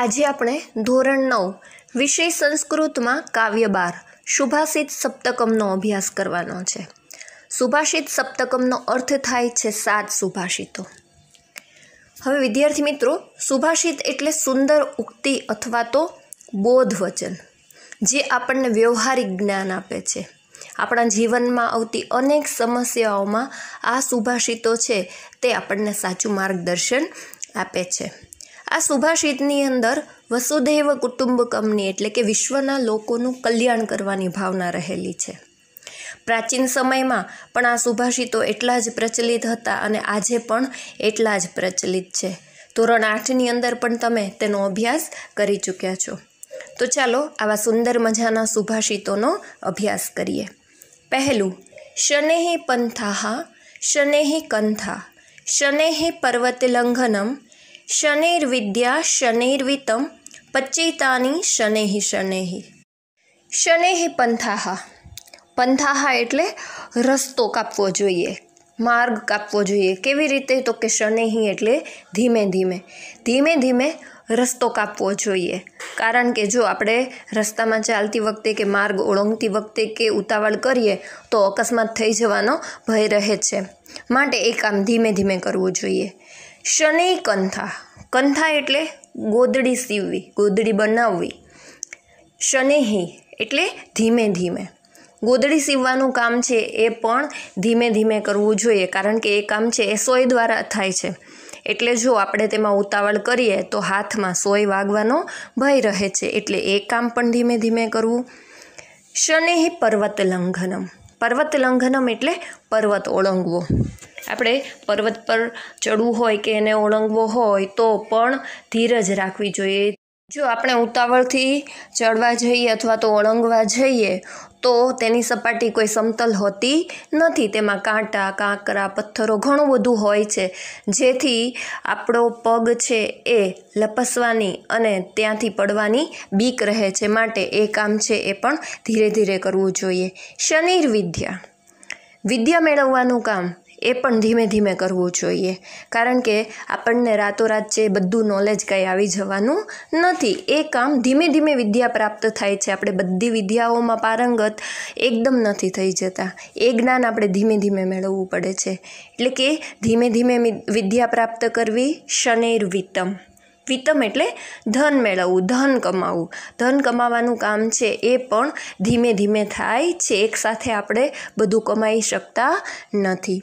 આજે આપણે ધોરણ નવ વિષય સંસ્કૃતમાં કાવ્ય બાર સુભાષિત સપ્તકમનો અભ્યાસ કરવાનો છે સુભાષિત સપ્તકમનો અર્થ થાય છે સાત સુભાષિતો હવે વિદ્યાર્થી મિત્રો સુભાષિત એટલે સુંદર ઉક્તિ અથવા તો બોધ વચન જે આપણને વ્યવહારિક જ્ઞાન આપે છે આપણા જીવનમાં આવતી અનેક સમસ્યાઓમાં આ સુભાષિતો છે તે આપણને સાચું માર્ગદર્શન આપે છે આ સુભાષિતની અંદર વસુધૈવ કુટુંબકમની એટલે કે વિશ્વના લોકોનું કલ્યાણ કરવાની ભાવના રહેલી છે પ્રાચીન સમયમાં પણ આ સુભાષિતો એટલા જ પ્રચલિત હતા અને આજે પણ એટલા જ પ્રચલિત છે ધોરણ આઠની અંદર પણ તમે તેનો અભ્યાસ કરી ચૂક્યા છો તો ચાલો આવા સુંદર મજાના સુભાષિતોનો અભ્યાસ કરીએ પહેલું શનેહી પંથાહા શનેહી કંથા શનેહી પર્વતલંઘનમ શનૈર્વિદ્યા શનૈર્વિતમ પચ્ચેતાની શનૈહિ શનૈહિ શનૈહિ પંથાહા પંથાહા એટલે રસ્તો કાપવો જોઈએ માર્ગ કાપવો જોઈએ કેવી રીતે તો કે શનૈહિ એટલે ધીમે ધીમે ધીમે ધીમે રસ્તો કાપવો જોઈએ કારણ કે જો આપણે રસ્તામાં ચાલતી વખતે કે માર્ગ ઓળંગતી વખતે કે ઉતાવળ કરીએ તો અકસ્માત થઈ જવાનો ભય રહે છે માટે એ કામ ધીમે ધીમે કરવું જોઈએ શનૈ કંથા કંથા એટલે ગોદડી સીવવી ગોદડી બનાવવી શનેહી એટલે ધીમે ધીમે ગોદડી સીવવાનું કામ છે એ પણ ધીમે ધીમે કરવું જોઈએ કારણ કે એ કામ છે એ સોય દ્વારા થાય છે એટલે જો આપણે તેમાં ઉતાવળ કરીએ તો હાથમાં સોય વાગવાનો ભય રહે છે એટલે એ કામ પણ ધીમે ધીમે કરવું શનેહી પર્વત લંઘનમ પર્વત લંઘનમ એટલે પર્વત ઓળંગવો આપણે પર્વત પર ચડવું હોય કે એને ઓળંગવો હોય તો પણ ધીરજ રાખવી જોઈએ જો આપણે ઉતાવળથી ચડવા જઈએ અથવા તો ઓળંગવા જઈએ તો તેની સપાટી કોઈ સમતલ હોતી નથી તેમાં કાંટા કાંકરા પથ્થરો ઘણું બધું હોય છે જેથી આપણો પગ છે એ લપસવાની અને ત્યાંથી પડવાની બીક રહે છે માટે એ કામ છે એ પણ ધીરે ધીરે કરવું જોઈએ શનિર વિદ્યા વિદ્યા મેળવવાનું કામ એ પણ ધીમે ધીમે કરવું જોઈએ કારણ કે આપણને રાતોરાત જે બધું નોલેજ કંઈ આવી જવાનું નથી એ કામ ધીમે ધીમે વિદ્યા પ્રાપ્ત થાય છે આપણે બધી વિદ્યાઓમાં પારંગત એકદમ નથી થઈ જતા એ જ્ઞાન આપણે ધીમે ધીમે મેળવવું પડે છે એટલે કે ધીમે ધીમે વિદ્યા પ્રાપ્ત કરવી શનૈર વિતમ વિતમ એટલે ધન મેળવવું ધન કમાવવું ધન કમાવાનું કામ છે એ પણ ધીમે ધીમે થાય છે એકસાથે આપણે બધું કમાઈ શકતા નથી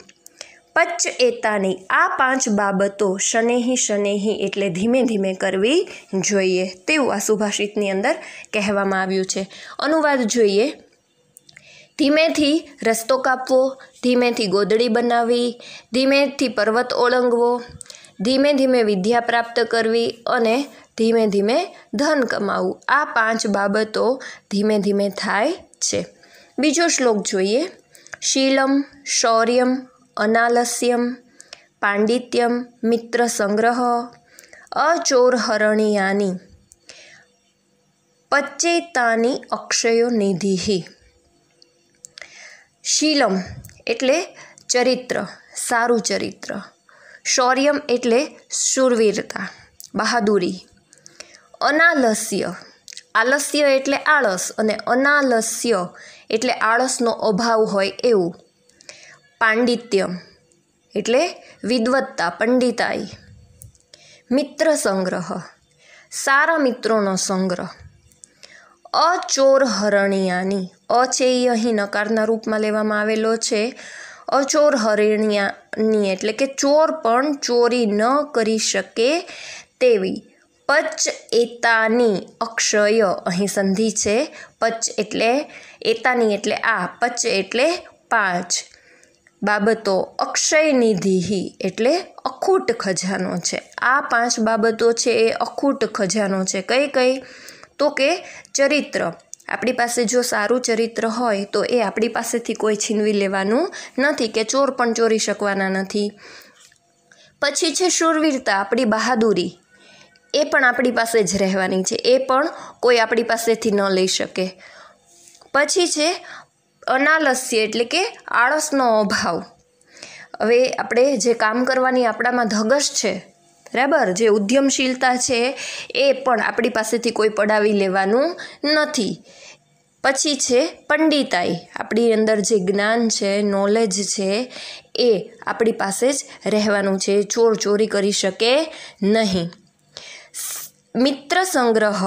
પચ્ચ એતાની આ પાંચ બાબતો શનેહી શનેહી એટલે ધીમે ધીમે કરવી જોઈએ તેવું આ સુભાષિતની અંદર કહેવામાં આવ્યું છે અનુવાદ જોઈએ ધીમેથી રસ્તો કાપવો ધીમેથી ગોદડી બનાવવી ધીમેથી પર્વત ઓળંગવો ધીમે ધીમે વિદ્યા પ્રાપ્ત કરવી અને ધીમે ધીમે ધન કમાવવું આ પાંચ બાબતો ધીમે ધીમે થાય છે બીજો શ્લોક જોઈએ શીલમ શૌર્યમ અનાલસ્યમ પાંડિત્યમ મિત્ર સંગ્રહ અચોરહરણીયાની પચ્ચેતાની અક્ષયો નિધિ શીલમ એટલે ચરિત્ર સારું ચરિત્ર શૌર્યમ એટલે સુરવીરતા બહાદુરી અનાલસ્ય આલસ્ય એટલે આળસ અને અનાલસ્ય એટલે આળસનો અભાવ હોય એવું પાંડિત્ય એટલે વિદવત્તા પંડિતાઈ મિત્ર સંગ્રહ સારા મિત્રોનો સંગ્રહ અચોર હરણિયાની અ એ અહીં નકારના રૂપમાં લેવામાં આવેલો છે અચોર હરણિયાની એટલે કે ચોર પણ ચોરી ન કરી શકે તેવી પચ એતાની અક્ષય અહીં સંધિ છે પચ એટલે એતાની એટલે આ પચ એટલે પાંચ બાબતો અક્ષય નિધિ એટલે અખૂટ ખજાનો છે આ પાંચ બાબતો છે એ અખૂટ ખજાનો છે કઈ કઈ તો કે ચરિત્ર આપણી પાસે જો સારું ચરિત્ર હોય તો એ આપણી પાસેથી કોઈ છીનવી લેવાનું નથી કે ચોર પણ ચોરી શકવાના નથી પછી છે શૂરવીરતા આપણી બહાદુરી એ પણ આપણી પાસે જ રહેવાની છે એ પણ કોઈ આપણી પાસેથી ન લઈ શકે પછી છે અનાલસ્ય એટલે કે આળસનો અભાવ હવે આપણે જે કામ કરવાની આપણામાં ધગશ છે બરાબર જે ઉદ્યમશીલતા છે એ પણ આપણી પાસેથી કોઈ પડાવી લેવાનું નથી પછી છે પંડિતાઈ આપણી અંદર જે જ્ઞાન છે નોલેજ છે એ આપણી પાસે જ રહેવાનું છે ચોર ચોરી કરી શકે નહીં મિત્ર સંગ્રહ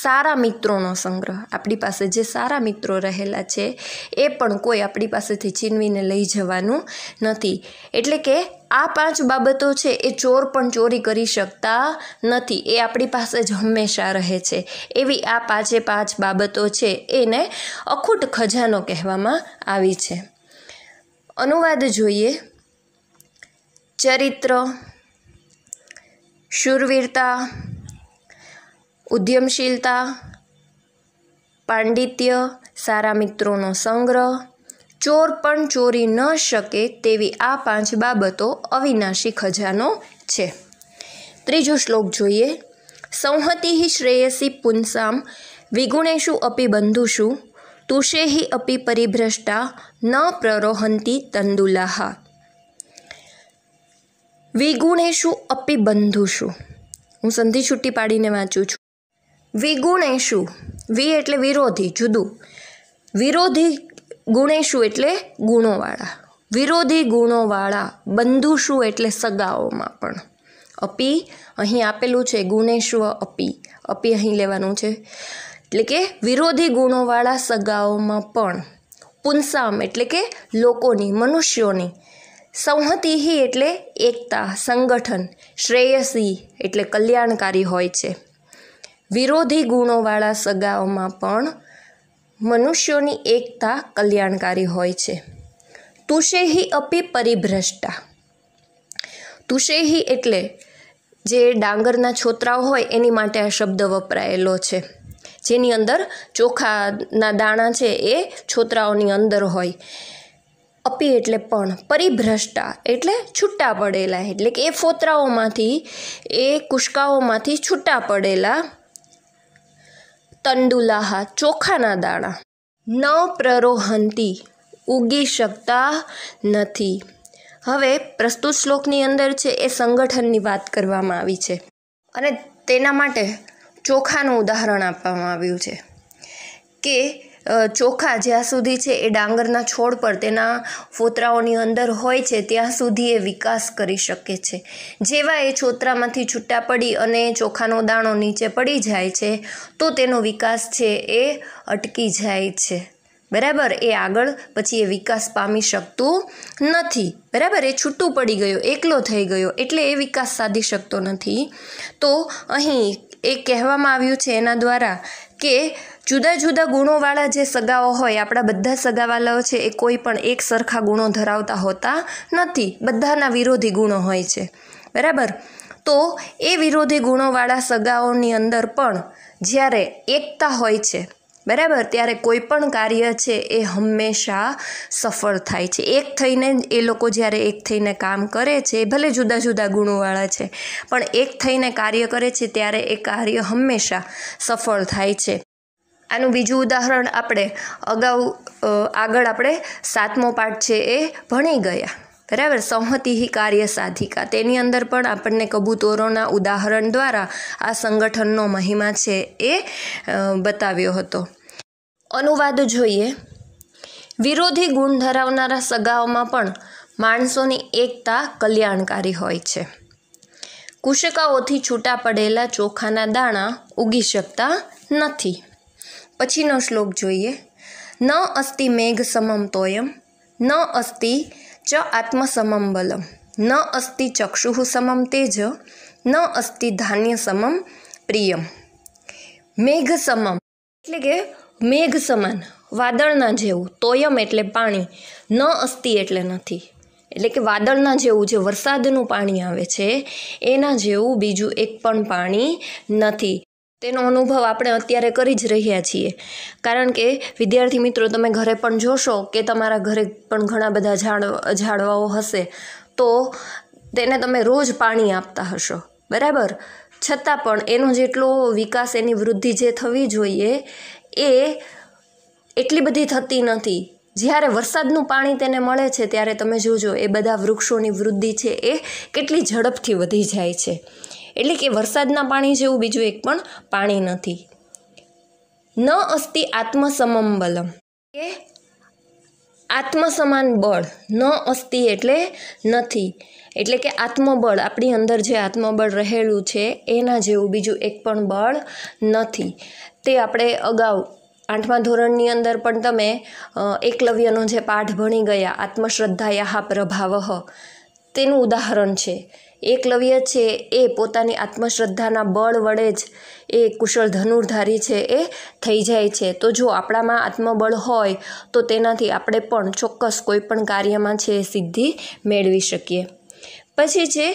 સારા મિત્રોનો સંગ્રહ આપણી પાસે જે સારા મિત્રો રહેલા છે એ પણ કોઈ આપણી પાસેથી છીનવીને લઈ જવાનું નથી એટલે કે આ પાંચ બાબતો છે એ ચોર પણ ચોરી કરી શકતા નથી એ આપણી પાસે જ હંમેશા રહે છે એવી આ પાંચે પાંચ બાબતો છે એને અખૂટ ખજાનો કહેવામાં આવી છે અનુવાદ જોઈએ ચરિત્ર શુરવીરતા ઉદ્યમશીલતા પાંડિત્ય સારા મિત્રોનો સંગ્રહ ચોર પણ ચોરી ન શકે તેવી આ પાંચ બાબતો અવિનાશી ખજાનો છે ત્રીજો શ્લોક જોઈએ સંહતિ શ્રેયસી પુંસામ વિગુણેશુ અપી બંધુષુ તુષેહિ અપી પરિભ્રષ્ટા ન પ્રરોહંતી તંદુલાહા વિગુણેશુ અપી બંધુષુ હું સંધિ છૂટી પાડીને વાંચું છું વિગુણેશુ વિ એટલે વિરોધી જુદું વિરોધી ગુણેશુ એટલે ગુણોવાળા વિરોધી ગુણોવાળા બંધુશુ એટલે સગાઓમાં પણ અપી અહીં આપેલું છે ગુણેશ્વ અપી અપી અહીં લેવાનું છે એટલે કે વિરોધી ગુણોવાળા સગાઓમાં પણ પુનસામ એટલે કે લોકોની મનુષ્યોની સંહતિહી એટલે એકતા સંગઠન શ્રેયસી એટલે કલ્યાણકારી હોય છે વિરોધી ગુણોવાળા સગાઓમાં પણ મનુષ્યોની એકતા કલ્યાણકારી હોય છે તુષેહી અપી પરિભ્રષ્ટા તુષેહી એટલે જે ડાંગરના છોતરાઓ હોય એની માટે આ શબ્દ વપરાયેલો છે જેની અંદર ચોખાના દાણા છે એ છોતરાઓની અંદર હોય અપી એટલે પણ પરિભ્રષ્ટા એટલે છૂટા પડેલા એટલે કે એ ફોતરાઓમાંથી એ કુશકાઓમાંથી છૂટા પડેલા તંડુલાહા ચોખાના દાણા ન પ્રરોહંતી ઉગી શકતા નથી હવે પ્રસ્તુત શ્લોકની અંદર છે એ સંગઠનની વાત કરવામાં આવી છે અને તેના માટે ચોખાનું ઉદાહરણ આપવામાં આવ્યું છે કે ચોખા જ્યાં સુધી છે એ ડાંગરના છોડ પર તેના ફોતરાઓની અંદર હોય છે ત્યાં સુધી એ વિકાસ કરી શકે છે જેવા એ છોતરામાંથી છૂટા પડી અને ચોખાનો દાણો નીચે પડી જાય છે તો તેનો વિકાસ છે એ અટકી જાય છે બરાબર એ આગળ પછી એ વિકાસ પામી શકતું નથી બરાબર એ છૂટું પડી ગયો એકલો થઈ ગયો એટલે એ વિકાસ સાધી શકતો નથી તો અહીં એ કહેવામાં આવ્યું છે એના દ્વારા કે જુદા જુદા ગુણોવાળા જે સગાઓ હોય આપણા બધા સગાવાલાઓ છે એ કોઈ પણ એક સરખા ગુણો ધરાવતા હોતા નથી બધાના વિરોધી ગુણો હોય છે બરાબર તો એ વિરોધી ગુણોવાળા સગાઓની અંદર પણ જ્યારે એકતા હોય છે બરાબર ત્યારે કોઈ પણ કાર્ય છે એ હંમેશા સફળ થાય છે એક થઈને એ લોકો જ્યારે એક થઈને કામ કરે છે ભલે જુદા જુદા ગુણોવાળા છે પણ એક થઈને કાર્ય કરે છે ત્યારે એ કાર્ય હંમેશા સફળ થાય છે આનું બીજું ઉદાહરણ આપણે અગાઉ આગળ આપણે સાતમો પાઠ છે એ ભણી ગયા બરાબર સંહતિહી કાર્ય સાધિકા તેની અંદર પણ આપણને કબૂતરોના ઉદાહરણ દ્વારા આ સંગઠનનો મહિમા છે એ બતાવ્યો હતો અનુવાદ જોઈએ વિરોધી ગુણ ધરાવનારા સગાઓમાં પણ માણસોની એકતા કલ્યાણકારી હોય છે કુશકાઓથી છૂટા પડેલા ચોખાના દાણા ઉગી શકતા નથી પછીનો શ્લોક જોઈએ ન અસ્તિ મેઘ સમમ તોયમ ન અસ્તિ ચ આત્મસમમ બલમ ન અસ્તિ ચક્ષુ સમમ તેજ ન અસ્તિ ધાન્ય સમમ પ્રિયમ મેઘ સમમ એટલે કે મેઘ સમાન વાદળના જેવું તોયમ એટલે પાણી ન અસ્તિ એટલે નથી એટલે કે વાદળના જેવું જે વરસાદનું પાણી આવે છે એના જેવું બીજું એક પણ પાણી નથી તેનો અનુભવ આપણે અત્યારે કરી જ રહ્યા છીએ કારણ કે વિદ્યાર્થી મિત્રો તમે ઘરે પણ જોશો કે તમારા ઘરે પણ ઘણા બધા ઝાડ ઝાડવાઓ હશે તો તેને તમે રોજ પાણી આપતા હશો બરાબર છતાં પણ એનો જેટલો વિકાસ એની વૃદ્ધિ જે થવી જોઈએ એ એટલી બધી થતી નથી જ્યારે વરસાદનું પાણી તેને મળે છે ત્યારે તમે જોજો એ બધા વૃક્ષોની વૃદ્ધિ છે એ કેટલી ઝડપથી વધી જાય છે એટલે કે વરસાદના પાણી જેવું બીજું એક પણ પાણી નથી ન અસ્તિ આત્મસમમ બલમ કે આત્મસમાન બળ ન અસ્તિ એટલે નથી એટલે કે આત્મબળ આપણી અંદર જે આત્મબળ રહેલું છે એના જેવું બીજું એક પણ બળ નથી તે આપણે અગાઉ આઠમા ધોરણની અંદર પણ તમે એકલવ્યનો જે પાઠ ભણી ગયા આત્મશ્રદ્ધા યાહા પ્રભાવહ તેનું ઉદાહરણ છે એકલવ્ય છે એ પોતાની આત્મશ્રદ્ધાના બળ વડે જ એ કુશળ ધનુર્ધારી છે એ થઈ જાય છે તો જો આપણામાં આત્મબળ હોય તો તેનાથી આપણે પણ ચોક્કસ કોઈપણ કાર્યમાં છે સિદ્ધિ મેળવી શકીએ પછી છે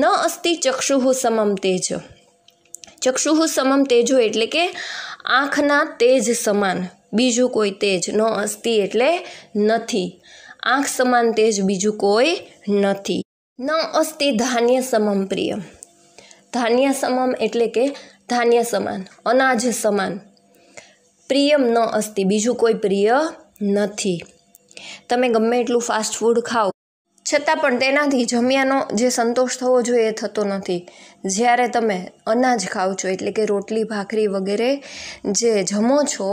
ન અસ્તિ ચક્ષુહુ સમમ તેજ ચક્ષુહુ સમમ તેજો એટલે કે આંખના તેજ સમાન બીજું કોઈ તેજ ન અસ્તિ એટલે નથી આંખ સમાન તેજ બીજું કોઈ નથી ન અસ્તિ ધાન્ય સમમ પ્રિય ધાન્ય સમમ એટલે કે ધાન્ય સમાન અનાજ સમાન પ્રિયમ ન અસ્તિ બીજું કોઈ પ્રિય નથી તમે ગમે એટલું ફાસ્ટ ફૂડ ખાઓ છતાં પણ તેનાથી જમ્યાનો જે સંતોષ થવો જોઈએ એ થતો નથી જ્યારે તમે અનાજ ખાવ છો એટલે કે રોટલી ભાખરી વગેરે જે જમો છો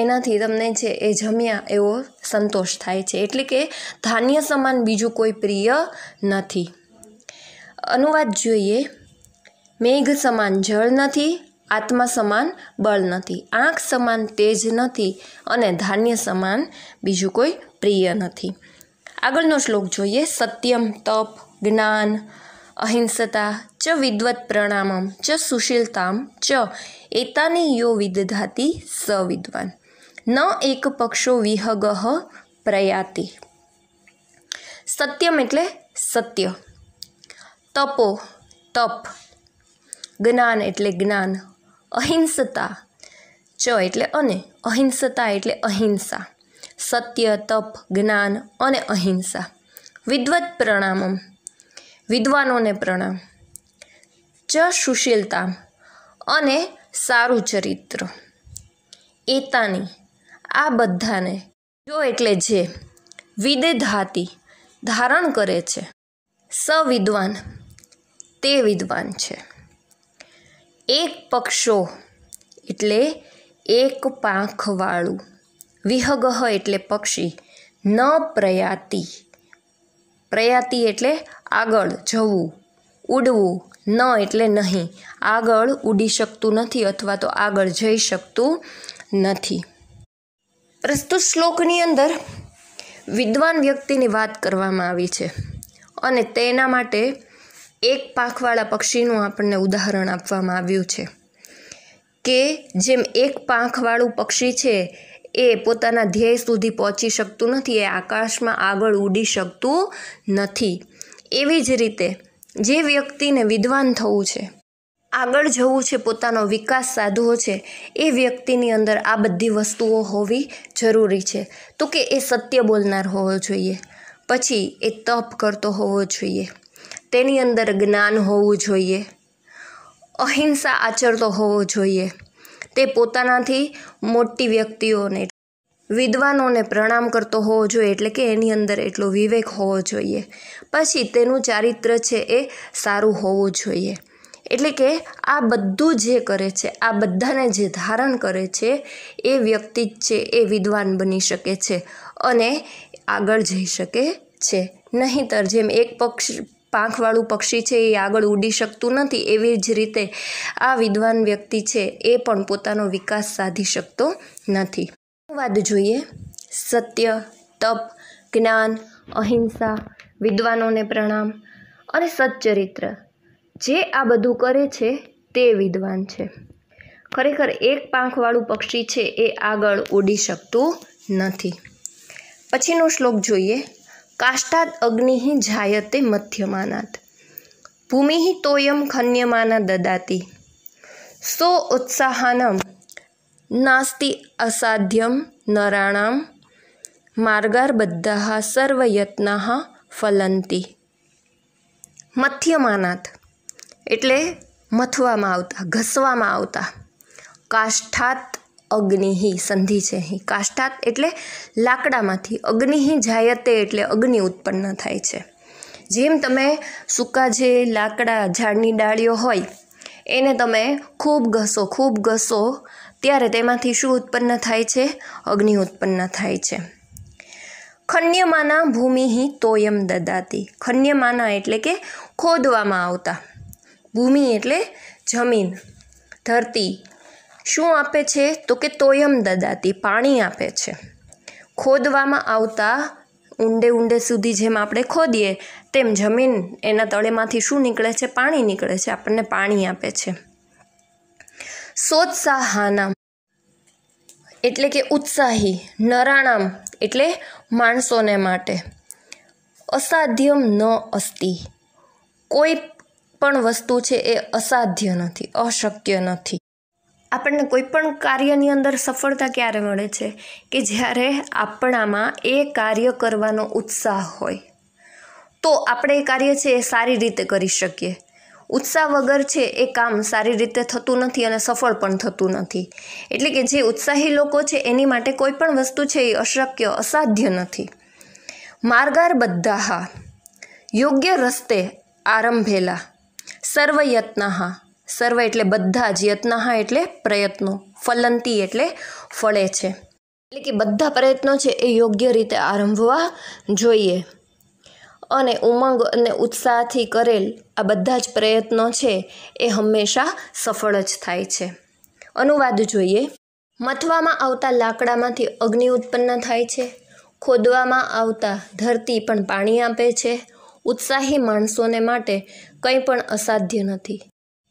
એનાથી તમને છે એ જમ્યા એવો સંતોષ થાય છે એટલે કે ધાન્ય સમાન બીજું કોઈ પ્રિય નથી અનુવાદ જોઈએ મેઘ સમાન જળ નથી આત્મા સમાન બળ નથી આંખ સમાન તેજ નથી અને ધાન્ય સમાન બીજું કોઈ પ્રિય નથી આગળનો શ્લોક જોઈએ સત્યમ તપ જ્ઞાન અહિંસતા ચ વિદ્વત પ્રણામમ ચ સુશીલતામ ચ એતાની યો વિદધાતી સ વિદ્વાન ન એક પક્ષો વિહગહ પ્રયાતિ સત્યમ એટલે સત્ય તપો તપ જ્ઞાન એટલે જ્ઞાન અહિંસતા ચ એટલે અને અહિંસતા એટલે અહિંસા સત્ય તપ જ્ઞાન અને અહિંસા વિદ્વત પ્રણામમ વિદ્વાનોને પ્રણામ ચ સુશીલતા અને સારું ચરિત્ર એતાની આ બધાને જો એટલે જે વિદેધાતી ધારણ કરે છે સવિદ્વાન તે વિદ્વાન છે એક પક્ષો એટલે એક પાંખવાળું વિહગહ એટલે પક્ષી ન પ્રયાતિ પ્રયાતિ એટલે આગળ જવું ઉડવું ન એટલે નહીં આગળ ઉડી શકતું નથી અથવા તો આગળ જઈ શકતું નથી પ્રસ્તુત શ્લોકની અંદર વિદ્વાન વ્યક્તિની વાત કરવામાં આવી છે અને તેના માટે એક પાંખવાળા પક્ષીનું આપણને ઉદાહરણ આપવામાં આવ્યું છે કે જેમ એક પાંખવાળું પક્ષી છે એ પોતાના ધ્યેય સુધી પહોંચી શકતું નથી એ આકાશમાં આગળ ઉડી શકતું નથી એવી જ રીતે જે વ્યક્તિને વિદ્વાન થવું છે આગળ જવું છે પોતાનો વિકાસ સાધવો છે એ વ્યક્તિની અંદર આ બધી વસ્તુઓ હોવી જરૂરી છે તો કે એ સત્ય બોલનાર હોવો જોઈએ પછી એ તપ કરતો હોવો જોઈએ તેની અંદર જ્ઞાન હોવું જોઈએ અહિંસા આચરતો હોવો જોઈએ તે પોતાનાથી મોટી વ્યક્તિઓને વિદ્વાનોને પ્રણામ કરતો હોવો જોઈએ એટલે કે એની અંદર એટલો વિવેક હોવો જોઈએ પછી તેનું ચારિત્ર છે એ સારું હોવું જોઈએ એટલે કે આ બધું જે કરે છે આ બધાને જે ધારણ કરે છે એ વ્યક્તિ જ છે એ વિદ્વાન બની શકે છે અને આગળ જઈ શકે છે નહીંતર જેમ એક પક્ષ પાંખવાળું પક્ષી છે એ આગળ ઉડી શકતું નથી એવી જ રીતે આ વિદ્વાન વ્યક્તિ છે એ પણ પોતાનો વિકાસ સાધી શકતો નથી વાત જોઈએ સત્ય તપ જ્ઞાન અહિંસા વિદ્વાનોને પ્રણામ અને સચ્ચરિત્ર જે આ બધું કરે છે તે વિદ્વાન છે ખરેખર એક પાંખવાળું પક્ષી છે એ આગળ ઉડી શકતું નથી પછીનો શ્લોક જોઈએ કાષ્ટાદ અગ્નિ જાયતે મધ્યમાનાત ભૂમિ તોયમ ખન્યમાના દદાતી સો ઉત્સાહાનમ નાસ્તિ અસાધ્યમ નરાણામ માર્ગારબદ્ધા સર્વયત્ના ફલંતી મથ્યમાનાત એટલે મથવામાં આવતા ઘસવામાં આવતા કાષ્ઠાત અગ્નિહિ સંધિ છે હિ કાષ્ટાત એટલે લાકડામાંથી અગ્નિહિ જાયતે એટલે અગ્નિ ઉત્પન્ન થાય છે જેમ તમે સૂકા જે લાકડા ઝાડની ડાળીઓ હોય એને તમે ખૂબ ઘસો ખૂબ ઘસો ત્યારે તેમાંથી શું ઉત્પન્ન થાય છે અગ્નિ ઉત્પન્ન થાય છે ખન્યમાના ભૂમિ તોયમ દદાતી ખન્યમાના એટલે કે ખોદવામાં આવતા ભૂમિ એટલે જમીન ધરતી શું આપે છે તો કે તોયમ દદાતી પાણી આપે છે ખોદવામાં આવતા ઊંડે ઊંડે સુધી જેમ આપણે ખોદીએ તેમ જમીન એના તળેમાંથી શું નીકળે છે પાણી નીકળે છે આપણને પાણી આપે છે સોત્સાહાનામ એટલે કે ઉત્સાહી નરાણામ એટલે માણસોને માટે અસાધ્યમ ન અસ્તિ કોઈ પણ વસ્તુ છે એ અસાધ્ય નથી અશક્ય નથી આપણને કોઈપણ કાર્યની અંદર સફળતા ક્યારે મળે છે કે જ્યારે આપણામાં એ કાર્ય કરવાનો ઉત્સાહ હોય તો આપણે એ કાર્ય છે એ સારી રીતે કરી શકીએ ઉત્સાહ વગર છે એ કામ સારી રીતે થતું નથી અને સફળ પણ થતું નથી એટલે કે જે ઉત્સાહી લોકો છે એની માટે કોઈ પણ વસ્તુ છે એ અશક્ય અસાધ્ય નથી માર્ગાર બધાહા યોગ્ય રસ્તે આરંભેલા સર્વયત્નહા સર્વ એટલે બધા જ યત્નાહા એટલે પ્રયત્નો ફલંતી એટલે ફળે છે એટલે કે બધા પ્રયત્નો છે એ યોગ્ય રીતે આરંભવા જોઈએ અને ઉમંગ અને ઉત્સાહથી કરેલ આ બધા જ પ્રયત્નો છે એ હંમેશા સફળ જ થાય છે અનુવાદ જોઈએ મથવામાં આવતા લાકડામાંથી અગ્નિ ઉત્પન્ન થાય છે ખોદવામાં આવતા ધરતી પણ પાણી આપે છે ઉત્સાહી માણસોને માટે કંઈ પણ અસાધ્ય નથી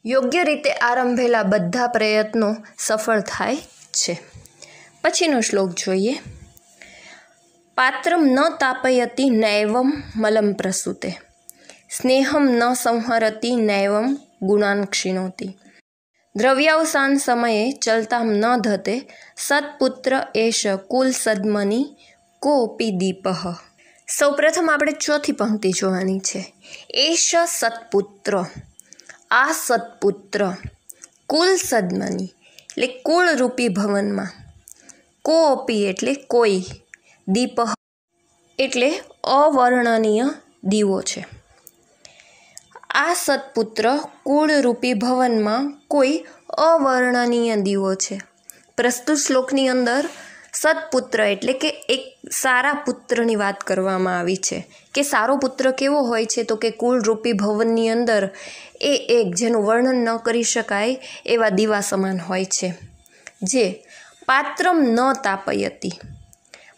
યોગ્ય રીતે આરંભેલા બધા પ્રયત્નો સફળ થાય છે પછીનો શ્લોક જોઈએ પાત્રમ ન તાપયતી નૈવમ મલમ પ્રસૂતે સ્નેહમ ન સંહરતી નૈવમ ગુણાન ક્ષીણોતી દ્રવ્યાવસાન સમયે ચલતામ ન ધતે સત્પુત્ર એશ કુલ સદ્મની કોપી દીપહ સૌપ્રથમ આપણે ચોથી પંક્તિ જોવાની છે એશ સત્પુત્ર આ સત્પુત્ર કુલ સદમની એટલે કુળરૂપી ભવનમાં કોપી એટલે કોઈ દીપ એટલે અવર્ણનીય દીવો છે આ સત્પુત્ર કુળરૂપી ભવનમાં કોઈ અવર્ણનીય દીવો છે પ્રસ્તુત શ્લોકની અંદર સત્પુત્ર એટલે કે એક સારા પુત્રની વાત કરવામાં આવી છે કે સારો પુત્ર કેવો હોય છે તો કે કુળરૂપી ભવનની અંદર એ એક જેનું વર્ણન ન કરી શકાય એવા દીવા સમાન હોય છે જે પાત્રમ ન તાપયતી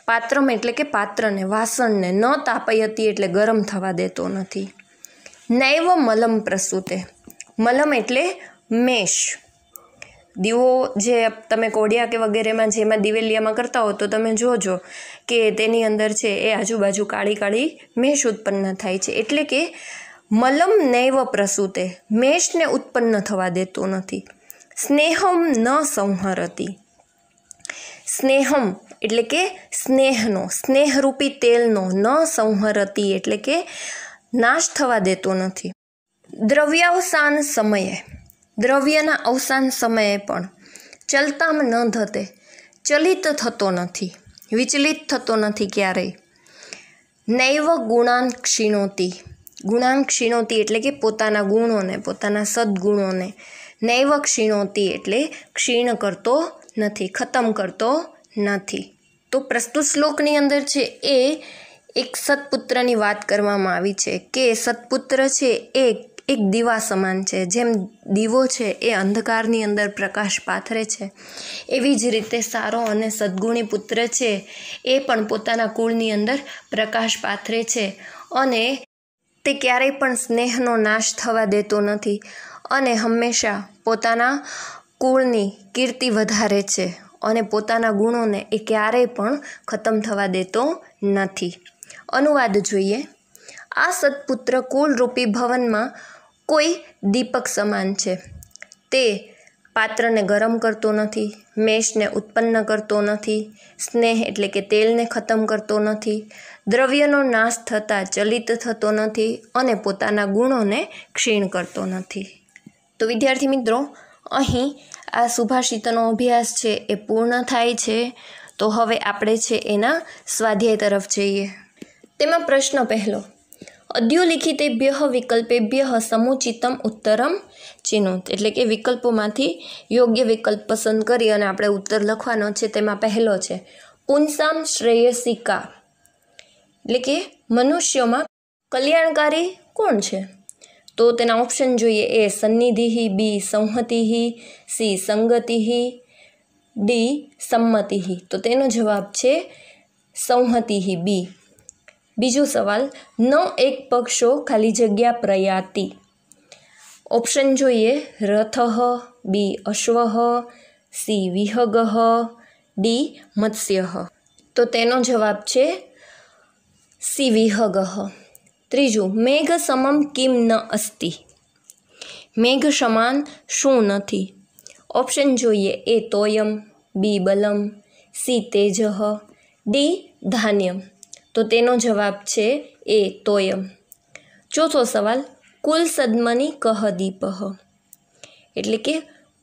પાત્રમ એટલે કે પાત્રને વાસણને ન તાપયતી એટલે ગરમ થવા દેતો નથી નૈવ મલમ પ્રસૂતે મલમ એટલે મેષ દીવો જે તમે કોડિયા કે વગેરેમાં જેમાં દિવેલિયામાં કરતા હો તો તમે જોજો કે તેની અંદર છે એ આજુબાજુ કાળી કાળી મેષ ઉત્પન્ન થાય છે એટલે કે મલમ નૈવ પ્રસૂતે મેષને ઉત્પન્ન થવા દેતો નથી સ્નેહમ ન સંહરતી સ્નેહમ એટલે કે સ્નેહનો સ્નેહરૂપી તેલનો ન સંહરતી એટલે કે નાશ થવા દેતો નથી દ્રવ્યાવસાન સમયે દ્રવ્યના અવસાન સમયે પણ ચલતામ ન થતે ચલિત થતો નથી વિચલિત થતો નથી ક્યારેય નૈવ ગુણાન ક્ષીણોતી ગુણાંક ક્ષીણોતી એટલે કે પોતાના ગુણોને પોતાના સદ્ગુણોને નૈવ ક્ષીણોતી એટલે ક્ષીણ કરતો નથી ખતમ કરતો નથી તો પ્રસ્તુત શ્લોકની અંદર છે એ એક સત્પુત્રની વાત કરવામાં આવી છે કે સત્પુત્ર છે એ એક દીવા સમાન છે જેમ દીવો છે એ અંધકારની અંદર પ્રકાશ પાથરે છે એવી જ રીતે સારો અને સદ્ગુણી પુત્ર છે એ પણ પોતાના કુળની અંદર પ્રકાશ પાથરે છે અને તે ક્યારેય પણ સ્નેહનો નાશ થવા દેતો નથી અને હંમેશા પોતાના કુળની કીર્તિ વધારે છે અને પોતાના ગુણોને એ ક્યારેય પણ ખતમ થવા દેતો નથી અનુવાદ જોઈએ આ સત્પુત્ર કુળરૂપી ભવનમાં કોઈ દીપક સમાન છે તે પાત્રને ગરમ કરતો નથી મેષને ઉત્પન્ન કરતો નથી સ્નેહ એટલે કે તેલને ખતમ કરતો નથી દ્રવ્યનો નાશ થતાં ચલિત થતો નથી અને પોતાના ગુણોને ક્ષીણ કરતો નથી તો વિદ્યાર્થી મિત્રો અહીં આ સુભાષિતનો અભ્યાસ છે એ પૂર્ણ થાય છે તો હવે આપણે છે એના સ્વાધ્યાય તરફ જઈએ તેમાં પ્રશ્ન પહેલો અદ્યોલિખિતેભ્ય વિકલ્પેભ્ય સમુચિતમ ઉત્તરમ ચિનોત એટલે કે વિકલ્પોમાંથી યોગ્ય વિકલ્પ પસંદ કરી અને આપણે ઉત્તર લખવાનો છે તેમાં પહેલો છે પુનસામ શ્રેયસિકા એટલે કે મનુષ્યોમાં કલ્યાણકારી કોણ છે તો તેના ઓપ્શન જોઈએ એ સન્નિધિ બી સંહતિ સી સંગતિ ડી સંમતિ તો તેનો જવાબ છે સંહતિ બી બીજો સવાલ ન એક પક્ષો ખાલી જગ્યા પ્રયાતિ ઓપ્શન જોઈએ રથઃ બી અશ્વ સી વિહગ ડી મત્સ્ય તો તેનો જવાબ છે સી વિહગઃ ત્રીજું મેઘ સમમ કિમ ન અસ્તિ મેઘ સમાન શું નથી ઓપ્શન જોઈએ એ તોયમ બી બલમ સી તેજહ ડી ધાન્યમ તો તેનો જવાબ છે એ તોયમ ચોથો સવાલ કુલ સદમની કહ દીપહ એટલે કે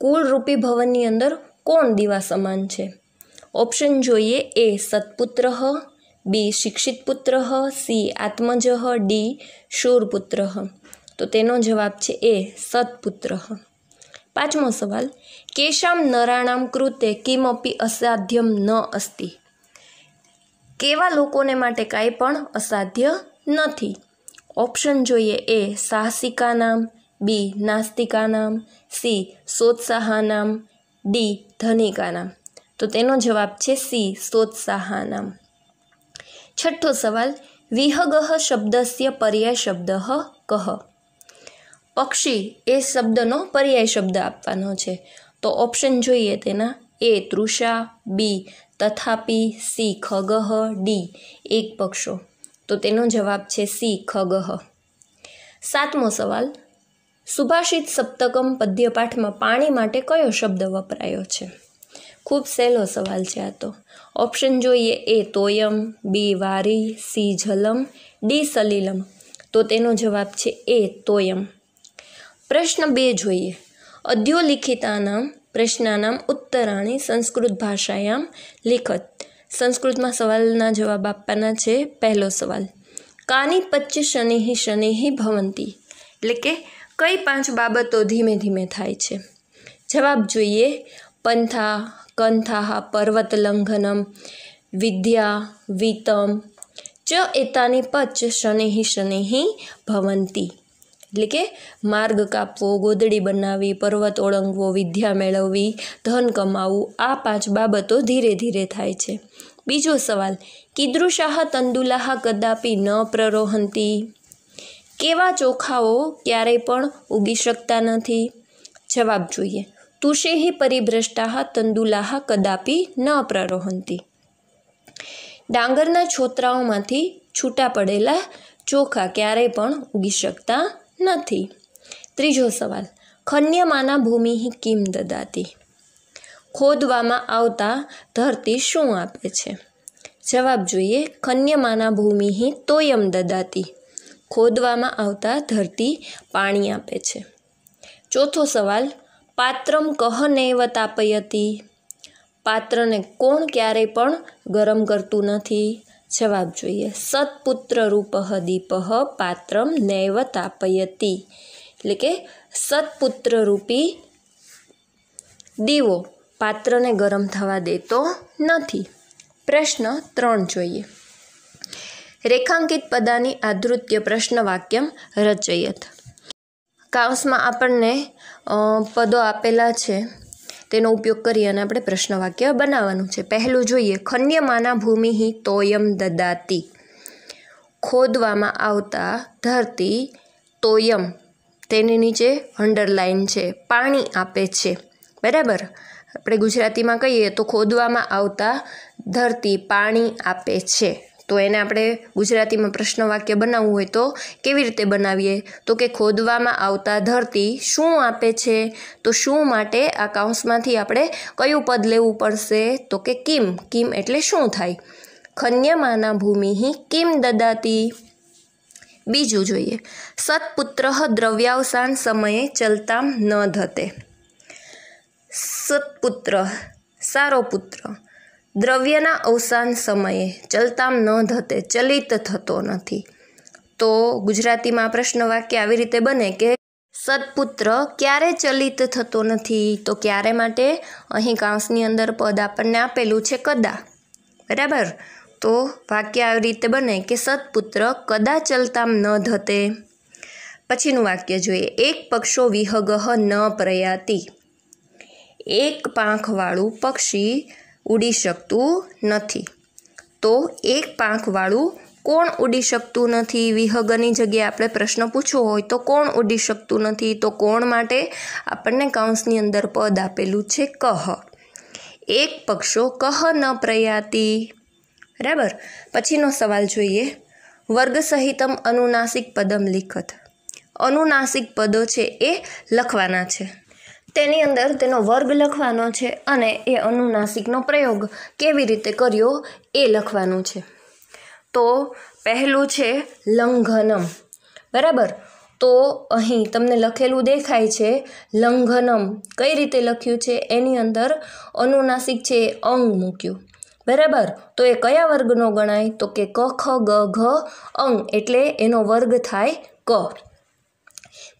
કુલ ભવનની અંદર કોણ દીવા સમાન છે ઓપ્શન જોઈએ એ સત્પુત્ર બી શિક્ષિત પુત્ર સી આત્મજ ડી શૂરપુત્ર તો તેનો જવાબ છે એ સત્પુત્ર પાંચમો સવાલ કેશામ નરાણામ કૃતે કિમપી અસાધ્યમ ન અસ્તિ કેવા લોકોને માટે કાંઈ પણ અસાધ્ય નથી ઓપ્શન જોઈએ એ સાહસિકા નામ બી નાસ્તિકા નામ સી સોત્સાહા નામ ડી ધનિકા નામ તો તેનો જવાબ છે સી સોત્સાહા નામ છઠ્ઠો સવાલ વિહગહ શબ્દસ્ય પર્યાય શબ્દ કહ પક્ષી એ શબ્દનો પર્યાય શબ્દ આપવાનો છે તો ઓપ્શન જોઈએ તેના એ તૃષા બી તથાપી સી ખગહ ડી એક પક્ષો તો તેનો જવાબ છે સી ખગહ સાતમો સવાલ સુભાષિત સપ્તકમ પદ્યપાઠમાં પાણી માટે કયો શબ્દ વપરાયો છે ખૂબ સહેલો સવાલ છે આ તો ઓપ્શન જોઈએ એ તોયમ બી વારી સી જલમ ડી સલીલમ તો તેનો જવાબ છે એ તોયમ પ્રશ્ન બે જોઈએ અધ્યોલિખિતાના પ્રશ્નાનામ ઉત્તરાણી સંસ્કૃત ભાષાયામ લિખત સંસ્કૃતમાં સવાલના જવાબ આપવાના છે પહેલો સવાલ કાની પચ્ચ શનિ શનિહિ ભવંતી એટલે કે કઈ પાંચ બાબતો ધીમે ધીમે થાય છે જવાબ જોઈએ પંથા કંથા પર્વત લંઘનમ વિદ્યા વિતમ ચ એતાની પચ શનિ શનિહિ ભવંતી એટલે કે માર્ગ કાપવો ગોદડી બનાવવી પર્વત ઓળંગવો વિદ્યા મેળવવી ધન કમાવવું આ પાંચ બાબતો ધીરે ધીરે થાય છે બીજો સવાલ કીદૃશાહ તંદુલાહ કદાપી ન પ્રરોહંતી કેવા ચોખાઓ ક્યારેય પણ ઉગી શકતા નથી જવાબ જોઈએ તુષેહી પરિભ્રષ્ટા તંદુલાહ કદાપી ન પ્રરોહંતી ડાંગરના છોતરાઓમાંથી છૂટા પડેલા ચોખા ક્યારેય પણ ઉગી શકતા નથી ત્રીજો સવાલ ખન્યમાના ભૂમિ કિમ દદાતી ખોદવામાં આવતા ધરતી શું આપે છે જવાબ જોઈએ ખન્યમાના ભૂમિ તોયમ દદાતી ખોદવામાં આવતા ધરતી પાણી આપે છે ચોથો સવાલ પાત્રમ કહનૈવ તાપયતી પાત્રને કોણ ક્યારેય પણ ગરમ કરતું નથી જવાબ જોઈએ સત્પુત્ર રૂપહ દીપહ પાત્રમ નૈવ તાપયતી એટલે કે સત્પુત્ર રૂપી દીવો પાત્રને ગરમ થવા દેતો નથી પ્રશ્ન ત્રણ જોઈએ રેખાંકિત પદાની આધૃત્ય પ્રશ્ન વાક્યમ રચયત કાઉસમાં આપણને પદો આપેલા છે તેનો ઉપયોગ કરી અને આપણે પ્રશ્નવાક્ય બનાવવાનું છે પહેલું જોઈએ ખન્યમાના ભૂમિ તોયમ દદાતી ખોદવામાં આવતા ધરતી તોયમ તેની નીચે અંડરલાઇન છે પાણી આપે છે બરાબર આપણે ગુજરાતીમાં કહીએ તો ખોદવામાં આવતા ધરતી પાણી આપે છે તો એને આપણે ગુજરાતીમાં પ્રશ્ન વાક્ય બનાવવું હોય તો કેવી રીતે બનાવીએ તો કે ખોદવામાં આવતા ધરતી શું આપે છે તો શું માટે આ કાઉન્સમાંથી આપણે કયું પદ લેવું પડશે તો કે કિમ કિમ એટલે શું થાય ખન્યમાના ભૂમિ કિમ દદાતી બીજું જોઈએ સત્પુત્ર દ્રવ્યાવસાન સમયે ચલતામ ન ધતે સત્પુત્ર સારો પુત્ર દ્રવ્યના અવસાન સમયે ચલતામ ન ધતે ચલિત થતો નથી તો ગુજરાતીમાં પ્રશ્ન વાક્ય આવી રીતે બને કે સત્પુત્ર ક્યારે ચલિત થતો નથી તો ક્યારે માટે અહીં કાંસની અંદર પદ આપણને આપેલું છે કદા બરાબર તો વાક્ય આવી રીતે બને કે સત્પુત્ર કદા ચલતામ ન ધતે પછીનું વાક્ય જોઈએ એક પક્ષો વિહગહ ન પ્રયાતી એક પાંખવાળું પક્ષી ઉડી શકતું નથી તો એક પાંખવાળું કોણ ઉડી શકતું નથી વિહગની જગ્યાએ આપણે પ્રશ્ન પૂછવો હોય તો કોણ ઉડી શકતું નથી તો કોણ માટે આપણને કૌંસની અંદર પદ આપેલું છે કહ એક પક્ષો કહ ન પ્રયાતી બરાબર પછીનો સવાલ જોઈએ વર્ગ સહિતમ અનુનાસિક પદમ લિખત અનુનાસિક પદો છે એ લખવાના છે તેની અંદર તેનો વર્ગ લખવાનો છે અને એ અનુનાસિકનો પ્રયોગ કેવી રીતે કર્યો એ લખવાનું છે તો પહેલું છે લંઘનમ બરાબર તો અહીં તમને લખેલું દેખાય છે લંઘનમ કઈ રીતે લખ્યું છે એની અંદર અનુનાસિક છે અંગ મૂક્યું બરાબર તો એ કયા વર્ગનો ગણાય તો કે ક ખ ગ ઘ અંગ એટલે એનો વર્ગ થાય ક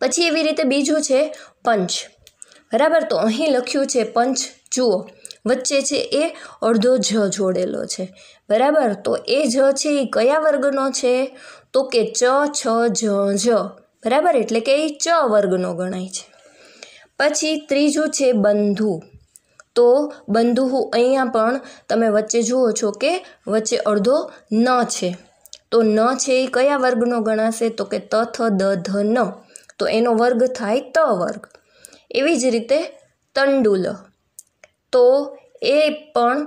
પછી એવી રીતે બીજું છે પંચ બરાબર તો અહીં લખ્યું છે પંચ જુઓ વચ્ચે છે એ અડધો જ જોડેલો છે બરાબર તો એ જ છે એ કયા વર્ગનો છે તો કે ચ છ જ જ બરાબર એટલે કે એ ચ વર્ગનો ગણાય છે પછી ત્રીજું છે બંધુ તો બંધુ અહીંયા પણ તમે વચ્ચે જુઓ છો કે વચ્ચે અડધો ન છે તો ન છે એ કયા વર્ગનો ગણાશે તો કે તથ દ ધ ન તો એનો વર્ગ થાય ત વર્ગ એવી જ રીતે તંડુલ તો એ પણ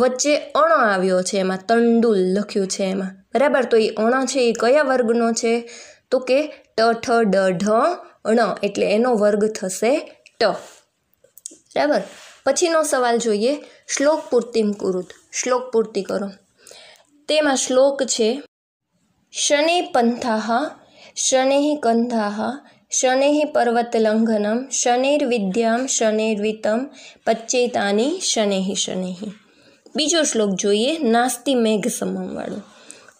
વચ્ચે અણ આવ્યો છે એમાં તંડુલ લખ્યું છે એમાં બરાબર તો એ અણ છે એ કયા વર્ગનો છે તો કે ટ ઠ ડ ઢ ણ એટલે એનો વર્ગ થશે ટ બરાબર પછીનો સવાલ જોઈએ શ્લોક પૂર્તિમ કુરુત શ્લોક પૂર્તિ કરો તેમાં શ્લોક છે શનિ પંથાહ શનિ કંધાહ શનૈ પર્વતલંઘનમ શનૈર્વિદ્યામ શનૈર્વિતમ પચ્ચેતાની શનૈ શનૈ બીજો શ્લોક જોઈએ નાસ્તિ મેઘ સમમવાળો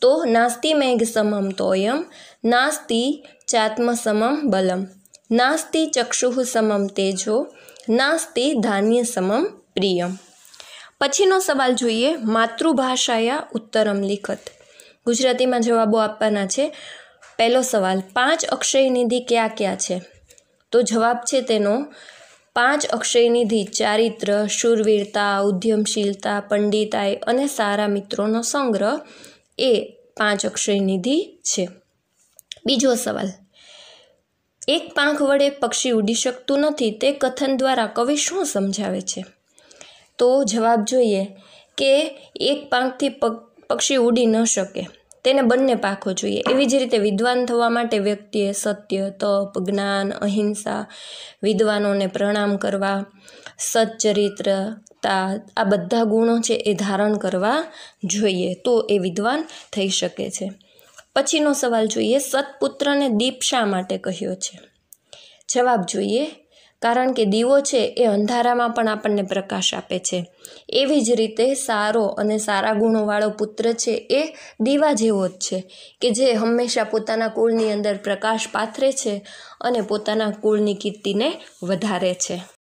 તો નાસ્તિ મેઘ સમમ તોયમ નાસ્તિ ચાત્મ સમમ બલમ નાસ્તિ ચક્ષુ સમમ તેજો નાસ્તિ ધાન્ય સમમ પ્રિયમ પછીનો સવાલ જોઈએ માતૃભાષાયા ઉત્તરમ લિખત ગુજરાતીમાં જવાબો આપવાના છે પહેલો સવાલ પાંચ અક્ષય નિધિ ક્યાં ક્યાં છે તો જવાબ છે તેનો પાંચ અક્ષય નિધિ ચારિત્ર શૂરવીરતા ઉદ્યમશીલતા પંડિતાઈ અને સારા મિત્રોનો સંગ્રહ એ પાંચ અક્ષય નિધિ છે બીજો સવાલ એક પાંખ વડે પક્ષી ઉડી શકતું નથી તે કથન દ્વારા કવિ શું સમજાવે છે તો જવાબ જોઈએ કે એક પાંખથી પક્ષી ઉડી ન શકે તેને બંને પાખો જોઈએ એવી જ રીતે વિદ્વાન થવા માટે વ્યક્તિએ સત્ય તપ જ્ઞાન અહિંસા વિદ્વાનોને પ્રણામ કરવા સચ્ચરિત્રતા આ બધા ગુણો છે એ ધારણ કરવા જોઈએ તો એ વિદ્વાન થઈ શકે છે પછીનો સવાલ જોઈએ સત્પુત્રને દીપ શા માટે કહ્યો છે જવાબ જોઈએ કારણ કે દીવો છે એ અંધારામાં પણ આપણને પ્રકાશ આપે છે એવી જ રીતે સારો અને સારા ગુણોવાળો પુત્ર છે એ દીવા જેવો જ છે કે જે હંમેશા પોતાના કુળની અંદર પ્રકાશ પાથરે છે અને પોતાના કુળની કીર્તિને વધારે છે